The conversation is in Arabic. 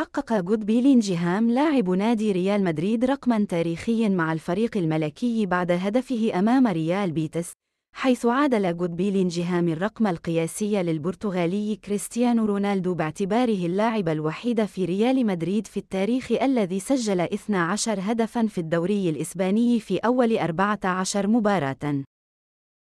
حقق جود بيلينجهام لاعب نادي ريال مدريد رقما تاريخيا مع الفريق الملكي بعد هدفه أمام ريال بيتس حيث عادل جود بيلينجهام الرقم القياسي للبرتغالي كريستيانو رونالدو باعتباره اللاعب الوحيد في ريال مدريد في التاريخ الذي سجل 12 هدفا في الدوري الإسباني في أول 14 مباراة